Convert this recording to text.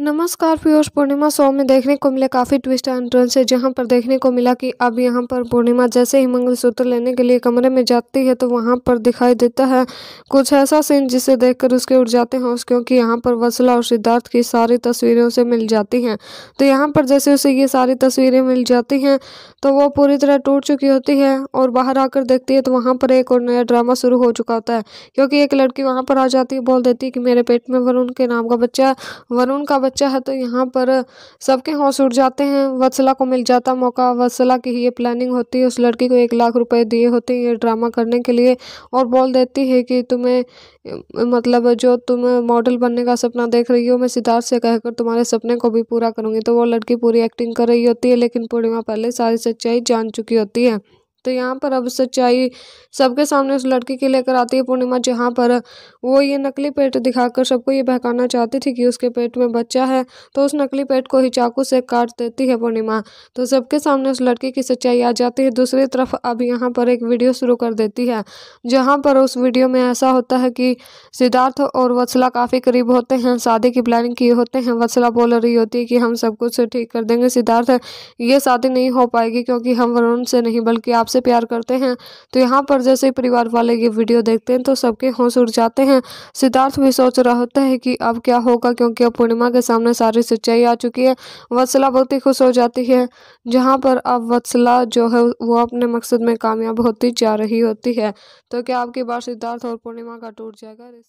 नमस्कार पीयूष पूर्णिमा शो में देखने को मिले काफ़ी ट्विस्ट एंट्रेंस है जहां पर देखने को मिला कि अब यहां पर पूर्णिमा जैसे ही मंगलसूत्र लेने के लिए कमरे में जाती है तो वहां पर दिखाई देता है कुछ ऐसा सीन जिसे देखकर उसके उठ जाते हैं क्योंकि यहां पर वसला और सिद्धार्थ की सारी तस्वीरें उसे मिल जाती हैं तो यहाँ पर जैसे उसे ये सारी तस्वीरें मिल जाती हैं तो वो पूरी तरह टूट चुकी होती है और बाहर आकर देखती है तो वहाँ पर एक और नया ड्रामा शुरू हो चुका होता है क्योंकि एक लड़की वहाँ पर आ जाती है बोल देती है कि मेरे पेट में वरुण के नाम का बच्चा है वरुण का बच्चा है तो यहाँ पर सबके हौस उठ जाते हैं वत्सला को मिल जाता मौका वत्सला की ये प्लानिंग होती है उस लड़की को एक लाख रुपए दिए होते हैं ये ड्रामा करने के लिए और बोल देती है कि तुम्हें मतलब जो तुम मॉडल बनने का सपना देख रही हो मैं सिद्धार्थ से कहकर तुम्हारे सपने को भी पूरा करूँगी तो वो लड़की पूरी एक्टिंग कर रही होती है लेकिन पूर्णिमा पहले सारी सच्चाई जान चुकी होती है तो यहाँ पर अब सच्चाई सबके सामने उस लड़की की लेकर आती है पूर्णिमा जहाँ पर वो ये नकली पेट दिखाकर सबको ये बहकाना चाहती थी कि उसके पेट में बच्चा है तो उस नकली पेट को ही चाकू से काट देती है पूर्णिमा तो सबके सामने उस लड़की की सच्चाई आ जाती है दूसरी तरफ अब यहाँ पर एक वीडियो शुरू कर देती है जहाँ पर उस वीडियो में ऐसा होता है कि सिद्धार्थ और वत्सला काफ़ी करीब होते हैं शादी की प्लानिंग किए होते हैं वत्सला बोल रही होती है कि हम सब कुछ ठीक कर देंगे सिद्धार्थ ये शादी नहीं हो पाएगी क्योंकि हम वरुण से नहीं बल्कि आप से प्यार करते हैं तो यहाँ पर जैसे ही परिवार वाले ये वीडियो देखते हैं तो सबके होश उड़ जाते हैं सिद्धार्थ भी सोच रहा होता है कि अब क्या होगा क्योंकि अब पूर्णिमा के सामने सारी सच्चाई आ चुकी है वत्सला बहुत ही खुश हो जाती है जहाँ पर अब वत्सला जो है वो अपने मकसद में कामयाब होती जा रही होती है तो क्या आपकी बार सिद्धार्थ और पूर्णिमा का टूट जाएगा